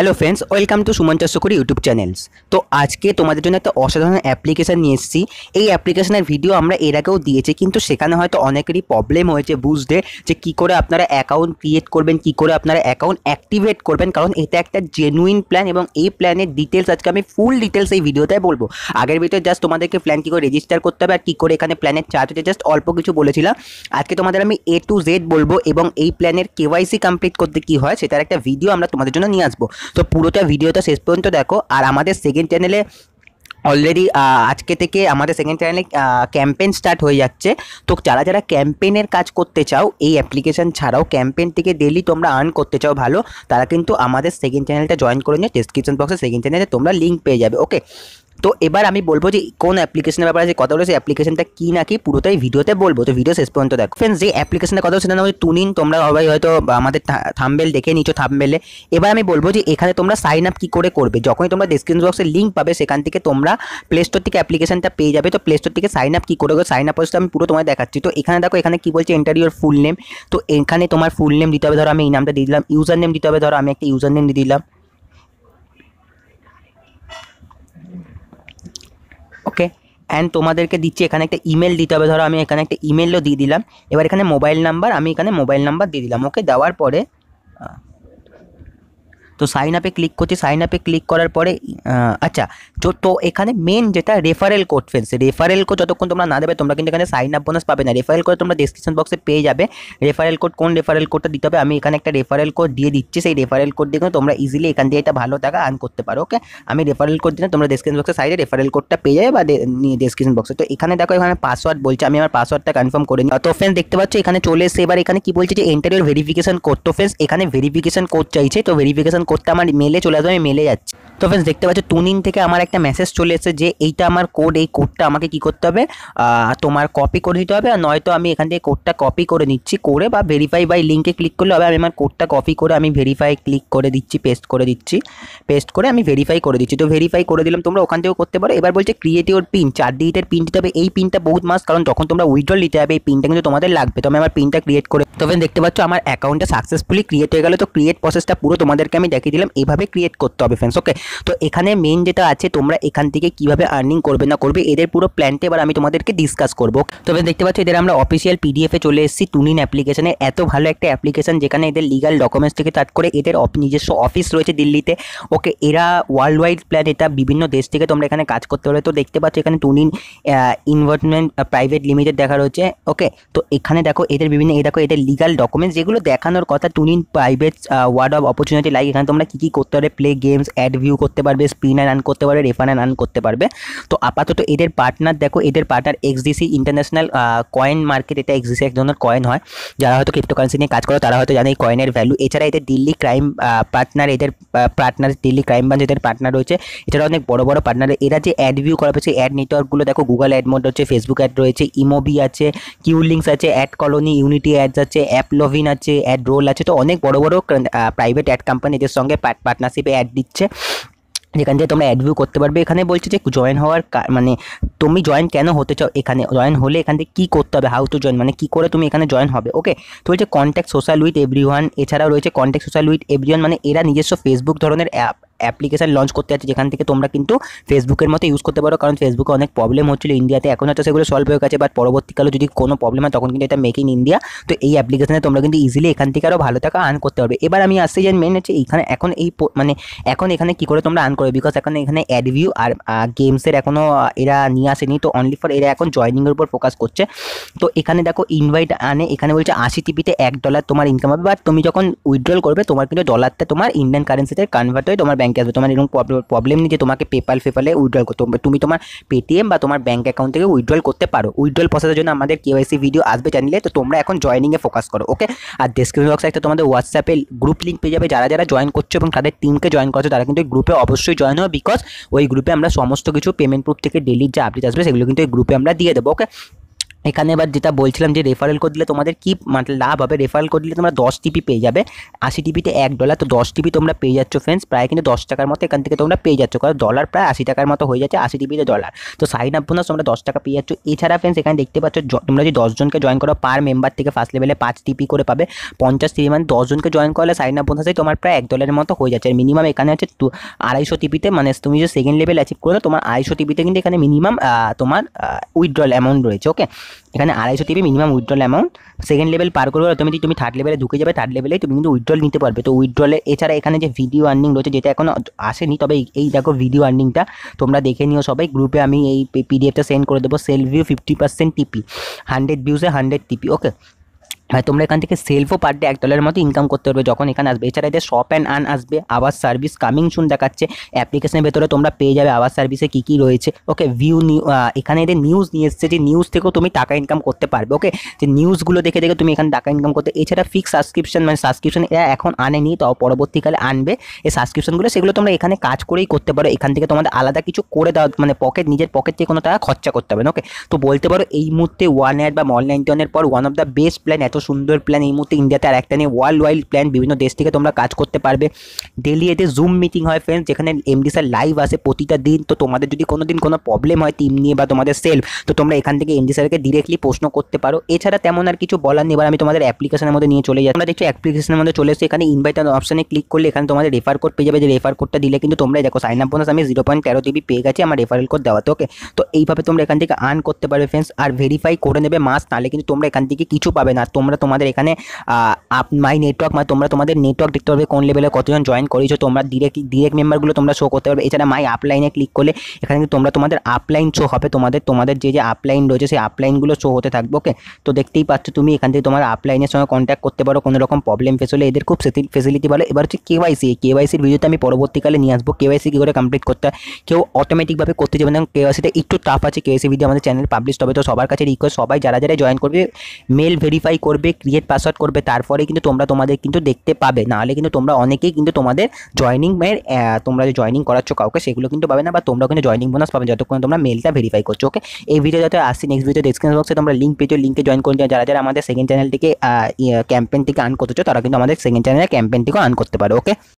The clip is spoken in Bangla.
hello friends welcome to Suman করি ইউটিউব চ্যানেলস তো আজকে তোমাদের জন্য একটা অসাধারণ অ্যাপ্লিকেশান নিয়ে এসেছি এই অ্যাপ্লিকেশানের ভিডিও আমরা এর আগেও দিয়েছি কিন্তু সেখানে হয়তো অনেকেরই প্রবলেম হয়েছে বুঝতে যে কি করে আপনারা অ্যাকাউন্ট ক্রিয়েট করবেন কি করে আপনারা অ্যাকাউন্ট অ্যাক্টিভেট করবেন কারণ এটা একটা জেনুইন প্ল্যান এবং এই প্ল্যানের ডিটেলস আজকে আমি ফুল ডিটেলস এই ভিডিওতে বলবো আগের ভিতরে জাস্ট তোমাদেরকে প্ল্যান কী করে রেজিস্টার করতে হবে আর কী করে এখানে প্ল্যানের চার্জ হচ্ছে জাস্ট অল্প কিছু বলেছিলাম আজকে তোমাদের আমি এ টু জেড বলবো এবং এই প্ল্যানের কেওয়াইসি কমপ্লিট করতে কী হয় সেটার একটা ভিডিও আমরা তোমাদের জন্য নিয়ে আসবো তো পুরোটা ভিডিওটা শেষ পর্যন্ত দেখো আর আমাদের সেকেন্ড চ্যানেলে অলরেডি আজকে থেকে আমাদের সেকেন্ড চ্যানেলে ক্যাম্পেন স্টার্ট হয়ে যাচ্ছে তো যারা যারা ক্যাম্পেনের কাজ করতে চাও এই অ্যাপ্লিকেশান ছাড়াও ক্যাম্পেন থেকে ডেলি তোমরা আর্ন করতে চাও ভালো তারা কিন্তু আমাদের সেকেন্ড চ্যানেলটা জয়েন করে নিয়ে ডিসক্রিপশন বক্সে সেকেন্ড চ্যানেলে তোমরা লিঙ্ক পেয়ে যাবে ওকে তো এবার আমি বলবো যে কোন অ্যাপ্লিকেশনের ব্যাপারে যে কথা বলে সেই অ্যাপ্লিকেশনটা কি নাকি পুরোটাই ভিডিওতে বলবো তো ভিডিও শেষ পর্যন্ত দেখো ফ্রেন্ডস যে অ্যাপ্লিকেশনের কথা সেটা নাম টুনিন তোমরা সবাই হয়তো আমাদের থাম্বেল দেখে নিচ্ছ থাম্বেলে এবার আমি বলবো যে এখানে তোমরা সাইন আপ কী করে করবে যখনই তোমরা ডিসক্রিপশন বক্সে লিঙ্ক পাবে সেখান থেকে তোমরা প্লে স্টোর থেকে অ্যাপ্লিকেশনটা পেয়ে যাবে তো প্লে স্টোর থেকে সাইন আপ কী করে সাইন আপ প্রসেসটা আমি পুরো তোমায় দেখাচ্ছি তো এখানে দেখো এখানে কী বলছে ইউর ফুল নেম তো এখানে তোমার ফুল নেম দিতে হবে ধরো আমি এই নামটা দিয়ে দিলাম ইউজার নেম দিতে হবে ধরো আমি একটা ইউজার নেম দিয়ে দিলাম অ্যান্ড তোমাদেরকে দিচ্ছি এখানে একটা ইমেল দিতে হবে ধরো আমি এখানে একটা ইমেলও দিয়ে দিলাম এবার এখানে মোবাইল নাম্বার আমি এখানে মোবাইল নাম্বার দিয়ে দিলাম ওকে দেওয়ার পরে তো সাইন আপে ক্লিক করছি সাইন আপে ক্লিক করার পরে আচ্ছা তো এখানে মেন যেটা referral code friends referral code যতক্ষণ তোমরা না দেবে তোমরা কিন্তু এখানে সাইন আপ বোনাস পাবে না রেফারেল কোড তোমরা ডিসক্রিপশন বক্সে পেয়ে যাবে রেফারেল কোড কোন রেফারেল কোডটা দিতে হবে আমি এখানে একটা রেফারেল কোড দিয়ে দিচ্ছি সেই রেফারেল কোড দিয়ে তোমরা ইজিলি এখান দিয়ে এটা ভালো টাকা আর্ন করতে পারো ওকে আমি রেফারেল কোড দিলে তোমরা ডিসক্রিপশন বক্সে সাইডে রেফারেল কোডটা পেয়ে যাবে বা ডিসক্রিপশন বক্সে তো এখানে দেখো এখানে পাসওয়ার্ড বলছে আমি আমার পাসওয়ার্ডটা কনফার্ম করে নিই তো ফ্রেন্ডস দেখতে পাচ্ছ এখানে চলে এসে এবার এখানে কি বলছে যে এন্টারিওর ভেরিফিকেশন কোড তো ফ্রেন্ডস এখানে ভেরিফিকেশন কোড চাইছে তো ভেরিফিকেশন করতে আমার মেলে চলে আসবে আমি মেলে যাচ্ছি তো ফ্রেন্ডস দেখতে পাচ্ছ টুনিন থেকে আমার একটা মেসেজ চলে এসেছে যে এইটা আমার কোড এই কোডটা আমাকে কি করতে হবে তোমার কপি করে দিতে হবে আর নয়তো আমি এখান থেকে কোডটা কপি করে নিচ্ছি করে বা ভেরিফাই বাই লিঙ্কে ক্লিক করলে হবে আমি আমার কোডটা কপি করে আমি ভেরিফাই ক্লিক করে দিচ্ছি পেস্ট করে দিচ্ছি পেস্ট করে আমি ভেরিফাই করে দিচ্ছি তো ভেরিফাই করে দিলাম তোমরা ওখান থেকেও করতে পারো এবার বলছে ক্রিয়েটিভ পিন চার ডিজিটের পিন দিতে হবে এই পিনটা বহুত মাস কারণ যখন তোমরা উইড্রল নিতে হবে এই পিনটা কিন্তু তোমাদের লাগবে তো আমি আমার পিনটা ক্রিয়েট করে তবে দেখতে পাচ্ছ আমার অ্যাকাউন্টটা সাকসেসফুলি ক্রিয়েট হয়ে গেল তো ক্রিয়েট প্রসেসটা পুরো তোমাদেরকে আমি দেখিয়ে দিলাম এইভাবে ক্রিয়েট করতে হবে ফ্রেন্ডস ওকে তো এখানে মেন যেটা আছে তোমরা এখান থেকে কিভাবে আর্নিং করবে না করবে এদের পুরো প্ল্যানটা এবার আমি তোমাদেরকে ডিসকাস করবো তো দেখতে পাচ্ছ এদের আমরা অফিসিয়াল পিডিএফে চলে এসেছি টুনিন অ্যাপ্লিকেশনে এত ভালো একটা অ্যাপ্লিকেশন যেখানে এদের লিগাল ডকুমেন্টস থেকে স্টার্ট করে এদের নিজস্ব অফিস রয়েছে দিল্লিতে ওকে এরা ওয়ার্ল্ড ওয়াইড প্ল্যান এটা বিভিন্ন দেশ থেকে তোমরা এখানে কাজ করতে পারো তো দেখতে পাচ্ছ এখানে টুনিন ইনভেস্টমেন্ট প্রাইভেট লিমিটেড দেখা রয়েছে ওকে তো এখানে দেখো এদের বিভিন্ন এ দেখো এদের লিগাল ডকুমেন্টস যেগুলো দেখানোর কথা টুনিন private word of opportunity like এখানে তোমরা কী কী করতে পারবে প্লে গেমস অ্যাড ভিউ করতে পারবে স্পিন অ্যান্ড আর্ন করতে পারবে রেফান অ্যান্ড আর্ন করতে পারবে তো আপাতত এদের পার্টনার দেখো এদের partner XDC international coin market এটা এক্সডিসি এক ধরনের কয়েন হয় যারা হয়তো ক্রিপ্টোকারেন্সি নিয়ে কাজ করে তারা হয়তো জানে এই কয়েনের ভ্যালু এছাড়া এদের দিল্লি ক্রাইম পার্টনার এদের পার্টনার দিল্লি ক্রাইম ব্রাঞ্চ এদের পার্টনার রয়েছে এছাড়া অনেক বড় বড় পার্টনার এরা যে অ্যাড ভিউ করা হচ্ছে অ্যাড নেটওয়ার্কগুলো দেখো গুগল অ্যাড মোড রয়েছে ফেসবুক অ্যাড রয়েছে ইমোবি আছে কিউ লিঙ্কস আছে অ্যাড কলোনি ইউনিটি অ্যাডস আছে অ্যাপ লভিন আছে অ্যাড রোল আছে তো অনেক বড় বড় প্রাইভেট অ্যাড কোম্পানি এদের কোর্সের সঙ্গে পার্টনারশিপে অ্যাড দিচ্ছে যেখান থেকে তোমরা অ্যাডভিউ করতে পারবে এখানে বলছে যে জয়েন হওয়ার মানে তুমি জয়েন কেন হতে চাও এখানে জয়েন হলে এখান থেকে কী করতে হবে হাউ টু জয়েন মানে কী করে তুমি এখানে জয়েন হবে ওকে তো বলছে কন্ট্যাক্ট সোশ্যাল উইথ এভরি এছাড়াও রয়েছে কন্ট্যাক্ট সোশ্যাল উইথ এভরি মানে এরা নিজস্ব ফেসবুক ধরনের অ্যাপ অ্যাপ্লিকেশান লঞ্চ করতে যাচ্ছে যেখান থেকে তোমরা কিন্তু ফেসবুকের মতো ইউজ করতে পারো কারণ ফেসবুকে অনেক প্রবলেম হচ্ছিল ইন্ডিয়াতে এখন হয়তো সেগুলো সলভ হয়ে গেছে বাট পরবর্তীকালে যদি কোনো প্রবলেম হয় তখন কিন্তু এটা মেক ইন ইন্ডিয়া তো এই অ্যাপ্লিকেশানে তোমরা কিন্তু ইজিলি এখান থেকে আরও ভালো টাকা আর্ন করতে পারবে এবার আমি আসছি যে মেন হচ্ছে এখানে এখন এই মানে এখন এখানে কী করে তোমরা আর্ন করবে বিকজ এখন এখানে অ্যাডভিউ আর গেমসের এখনও এরা নিয়ে আসেনি তো অনলি ফর এরা এখন জয়নিংয়ের উপর ফোকাস করছে তো এখানে দেখো ইনভাইট আনে এখানে বলছে আশি টিপিতে এক ডলার তোমার ইনকাম হবে বাট তুমি যখন উইথড্রল করবে তোমার কিন্তু ডলারটা তোমার ইন্ডিয়ান কারেন্সিতে কনভার্ট হয়ে তোমার ব্যাংক ব্যাঙ্কে আসবে তোমার এরকম প্রবলেম নেই যে তোমাকে পেপাল ফেপালে উইড্রল করতে তুমি তোমার পেটিএম বা তোমার ব্যাঙ্ক অ্যাকাউন্ট থেকে উইড্রল করতে পারো উইড্রল প্রসেসের জন্য আমাদের কেওয়াইসি ভিডিও আসবে চ্যানেলে তো তোমরা এখন জয়নিংয়ে ফোকাস করো ওকে আর ডিসক্রিপশন বক্সে একটা তোমাদের হোয়াটসঅ্যাপে গ্রুপ লিঙ্ক পেয়ে যাবে যারা যারা জয়েন করছো এবং তাদের টিমকে জয়েন করছো তারা কিন্তু গ্রুপে অবশ্যই জয়েন হবে বিকজ ওই গ্রুপে আমরা সমস্ত কিছু পেমেন্ট প্রুফ থেকে ডেলি যে আপডেট আসবে সেগুলো কিন্তু এই গ্রুপে আমরা দিয়ে দেবো ওকে এখানে এবার যেটা বলছিলাম যে রেফারেল কোড দিলে তোমাদের কী মানে লাভ হবে রেফারেল কোড দিলে তোমরা দশ টিপি পেয়ে যাবে আশি টিপিতে এক ডলার তো দশ টিপি তোমরা পেয়ে যাচ্ছ ফ্রেন্ডস প্রায় কিন্তু দশ টাকার মতো এখান থেকে তোমরা পেয়ে যাচ্ছ কারণ ডলার প্রায় আশি টাকার মতো হয়ে যাচ্ছে আশি টিপিতে ডলার তো সাইন আপ বোনাস তোমরা দশ টাকা পেয়ে যাচ্ছ এছাড়া ফ্রেন্ডস এখানে দেখতে পাচ্ছ তোমরা যদি দশজনকে জয়েন করো পার মেম্বার থেকে ফার্স্ট লেভেলে পাঁচ টিপি করে পাবে পঞ্চাশ টিপি মানে দশজনকে জয়েন করলে সাইন আপ বোনাসে তোমার প্রায় এক ডলারের মতো হয়ে যাচ্ছে আর মিনিমাম এখানে আছে আড়াইশো টিপিতে মানে তুমি যে সেকেন্ড লেভেল অ্যাচিভ করলে তোমার আড়াইশো টিপিতে কিন্তু এখানে মিনিমাম তোমার উইথড্রল অ্যামাউন্ট রয়েছে ওকে এখানে আড়াইশো টিপে minimum withdrawal amount second level পার করবে অটোমেটিক তুমি থার্ড লেভেলে ঢুকে যাবে থার্ড লেভেলে তুমি কিন্তু উইথড্রল নিতে পারবে তো উইথড্রলে এছাড়া এখানে যে ভিডিও আর্নিং রয়েছে যেটা এখন আসেনি তবে এই দেখো ভিডিও আর্নিংটা তোমরা দেখে নিও সবাই গ্রুপে আমি এই পিডিএফটা সেন্ড করে দেবো সেলভিউ view fifty percent TP hundred ভিউসে হান্ড্রেড টিপি ওকে হ্যাঁ তোমরা এখান থেকে সেলফও পার ডে এক ডলারের মতো ইনকাম করতে পারবে যখন এখানে আসবে এছাড়া এদের শপ অ্যান্ড আন আসবে আবার সার্ভিস কামিং শুন দেখাচ্ছে অ্যাপ্লিকেশনের ভেতরে তোমরা পেয়ে যাবে আবার সার্ভিসে কী কী রয়েছে ওকে ভিউ এখানে এদের নিউজ নিয়ে এসছে যে নিউজ থেকেও তুমি টাকা ইনকাম করতে পারবে ওকে যে নিউজগুলো দেখে দেখে তুমি এখানে টাকা ইনকাম করতে এছাড়া ফিক্স সাবস্ক্রিপশন মানে সাবস্ক্রিপশন এরা এখন আনেনি তাও পরবর্তীকালে আনবে এই সাবস্ক্রিপশনগুলো সেগুলো তোমরা এখানে কাজ করেই করতে পারো এখান থেকে তোমাদের আলাদা কিছু করে দেওয়া মানে পকেট নিজের পকেট থেকে কোনো টাকা খরচা করতে হবে না ওকে তো বলতে পারো এই মুহূর্তে ওয়ান অ্যাড বা অনলাইন টনের পর one of the best plan এত সুন্দর প্ল্যান এই মুহূর্তে ইন্ডিয়াতে আর একটা নেই ওয়ার্ল্ড ওয়াইড প্ল্যান বিভিন্ন দেশ থেকে তোমরা কাজ করতে পারবে ডেলি এতে জুম মিটিং হয় ফ্রেন্ডস যেখানে এমডি স্যার লাইভ আসে প্রতিটা দিন তো তোমাদের যদি কোনো দিন কোনো প্রবলেম হয় টিম নিয়ে বা তোমাদের সেলফ তো তোমরা এখান থেকে এমডি স্যারকে ডিরেক্টলি প্রশ্ন করতে পারো এছাড়া তেমন আর কিছু বলার নেই এবার আমি তোমাদের অ্যাপ্লিকেশনের মধ্যে নিয়ে চলে যাই তোমরা দেখছো অ্যাপ্লিকেশনের মধ্যে চলে এসে এখানে ইনভাইট অপশানে ক্লিক করলে এখানে তোমাদের রেফার কোড পেয়ে যাবে যে রেফার কোডটা দিলে কিন্তু তোমরা দেখো সাইন আপ বোনাস আমি জিরো পয়েন্ট তেরো টিবি পেয়ে গেছি আমার রেফারেল কোড তো ওকে তো এইভাবে তোমরা এখান থেকে আর্ন করতে পারবে ফ্রেন্ডস আর ভেরিফাই করে নেবে মাস তাহলে কিন্তু তোমরা এখান থেকে কিছু পাবে না তোমরা তোমরা তোমাদের এখানে আপ মাই নেটওয়ার্ক মানে তোমরা তোমাদের নেটওয়ার্ক দেখতে পারবে কোন লেভেলে কতজন জয়েন করেছো তোমরা ডিরেক্ট ডিরেক্ট মেম্বারগুলো তোমরা শো করতে পারবে এছাড়া মাই আপলাইনে ক্লিক করলে এখানে কিন্তু তোমরা তোমাদের আপলাইন শো হবে তোমাদের তোমাদের যে যে আপলাইন রয়েছে সেই আপলাইনগুলো শো হতে থাকবে ওকে তো দেখতেই পাচ্ছ তুমি এখান থেকে তোমার আপলাইনের সঙ্গে কন্ট্যাক্ট করতে পারো কোনো রকম প্রবলেম ফেস হলে এদের খুব ফেসিলিটি ভালো এবার হচ্ছে কেওয়াইসি কেওয়াইসির ভিডিওতে আমি পরবর্তীকালে নিয়ে আসবো কেওয়াইসি কী করে কমপ্লিট করতে হয় কেউ অটোমেটিকভাবে করতে যাবে না কেওয়াইসিটা একটু টাফ আছে কেওয়াইসি ভিডিও আমাদের চ্যানেল পাবলিশ হবে তো সবার কাছে রিকোয়েস্ট সবাই যারা যারা জয়েন করবে মেল ভেরিফাই করবে করবে ক্রিয়েট পাসওয়ার্ড করবে তারপরে কিন্তু তোমরা তোমাদের কিন্তু দেখতে পাবে নাহলে কিন্তু তোমরা অনেকেই কিন্তু তোমাদের জয়নিং এর তোমরা যে জয়নিং করাচ্ছ কাউকে সেগুলো কিন্তু পাবে না বা তোমরা কিন্তু জয়নিং বোনাস পাবে যতক্ষণ তোমরা মেলটা ভেরিফাই করছো ওকে এই ভিডিও যাতে আসছি নেক্সট ভিডিও ডিসক্রিপশন বক্সে তোমরা লিঙ্ক পেয়েছো লিঙ্কে জয়েন করে যারা যারা আমাদের সেকেন্ড চ্যানেল থেকে ক্যাম্পেন ইয়ে, থেকে আর্ন করতেছো তারা কিন্তু আমাদের সেকেন্ড চ্যানেলে ক্যাম্পেন থেকেও আর্ন করতে পারো ওকে